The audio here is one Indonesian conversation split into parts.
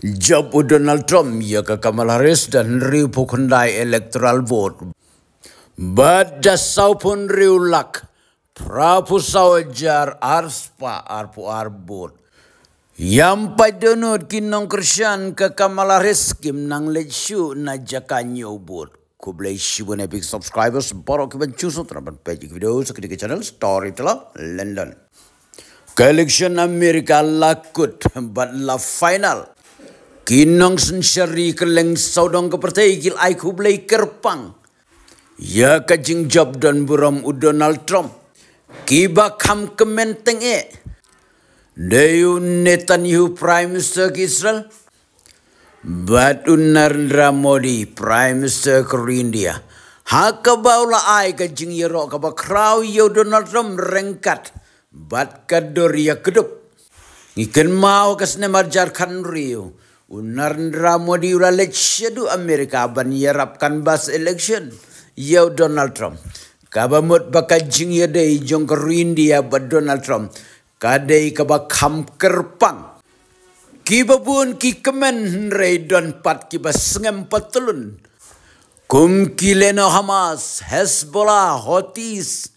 Jabu Donald Trump ia ya ke Kamala Harris dan ribu kendai electoral vote. Badasau pun riu lak. Prapu sawajar arspa arpu arbut. Yang padonut kinong kersian ke Kamala Harris kim nang lecu na jakanyo bud. Ku boleh shibu epic subscribers baru kiban cusu terapan page video seketika channel story telah London. Collection Amerika lakut, but la final. Kinang sensyari keleng saudang kepertai gil ai kublai kerpang. Ya kajing jab dan buram u Donald Trump. Kiba kam kementeng e. Dayu Netanyahu Prime Minister Israel. Batun Narendra Modi Prime Minister ke India. Haka baula ai kajing yero kaba krau yo Donald Trump rengkat. Bat kador ya kedup. Ikan mau kasne marjar kan riu. Unarendra Modi ura election du Amerika ban yerapkan bas election. Yau Donald Trump. Kabamut baka jing yadai jong India bad Donald Trump. Kadai kabak kam kerpang. Kiba bun ki kemen rei don pat kiba sengem patulun. Kum kileno Hamas, Hezbollah, Hotis,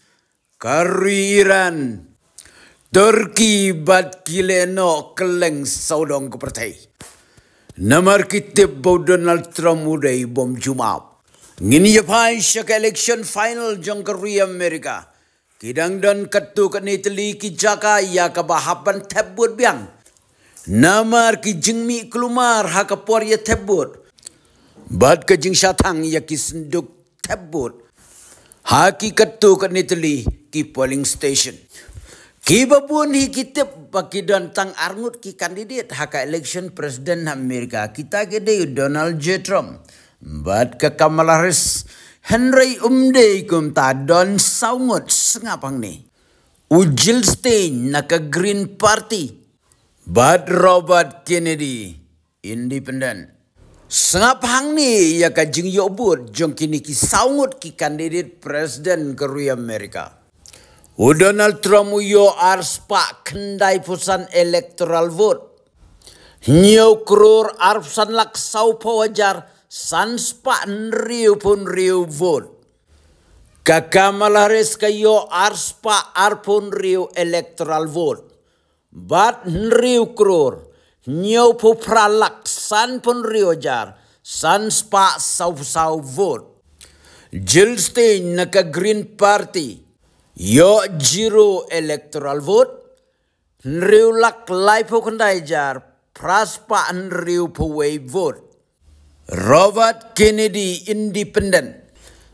Kari Iran. Turki bat kileno keleng saudong kepertai. Namar कित्ते बो Donald Trump उडे बम जुमाप ngini yapai shak election final jongkari Amerika kidang dan katu kani teli ki jaka ya ka bahapan tebut biang namar ki jingmi kelumar hakapor ya tebut bad ka jing satang ya ki senduk tebut haki katu kani ki polling station Kiba pun hi bagi tang armut ki kandidat hak election presiden Amerika kita gede Donald J Trump. Bat ke Kamala Harris Henry umde kum ta don saungut sengapang ni. Ujil Stein naka Green Party. Bat Robert Kennedy Independent. Sengapang ni ya kajing yobut jong kini ki saungut ki kandidat presiden ke Amerika. U oh, Donald Trump yo arspa kendai pusan electoral vote. Nyo krur arpsan lak sau pawajar sanspa nriu pun riu vote. Kakamala yo kayo arspa arpun riu electoral vote. Bat nriu krur nyo pu pralak san pun riu jar sanspa sau sau vote. Jill Stein naka Green Party. Yo jiro Electoral Vote Nriu lak laipo kandai jar Praspa nriu pawai vote Robert Kennedy Independent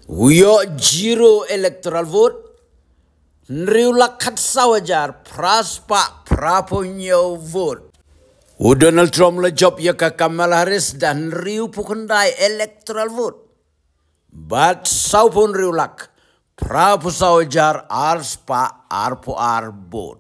Yo jiro Electoral Vote Nriu lak katsawa jar Praspa Praponyo Vote U Donald Trump le job ya ka Kamala Harris dan riu pukendai electoral vote. But saupun riu lak. Prabu Saujar Arspa Arpo Arbot.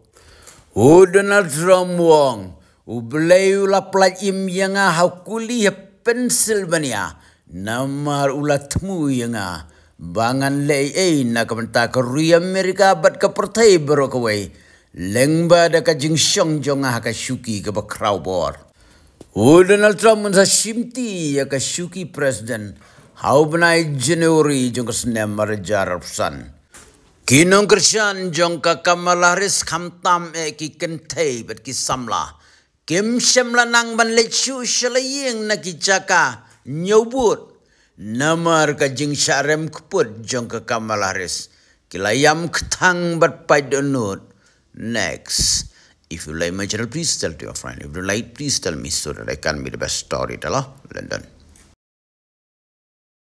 O Donald Trump wong, o Bleu la plat im yanga hakuli Pennsylvania. Namar yanga. Bangan lei ei na kamenta ka ri Amerika bat ka pertai Lengba da ka jing syong jonga ah ka shuki ka bakrau bor. O Donald Trump sa simti ya ka shuki president haubnai januari jong kasne marjarapsan kinong krishan jong ka kamalaris khamtam e ki kenthei bet ki samla kim shemla nang ban le chu shalayeng na ki nyobut namar ka jing sharem khput jong ka kamalaris kilayam khthang bat paidonut next If you like my channel, please tell to your friend. If you like, please tell me so that I can be the best storyteller. London.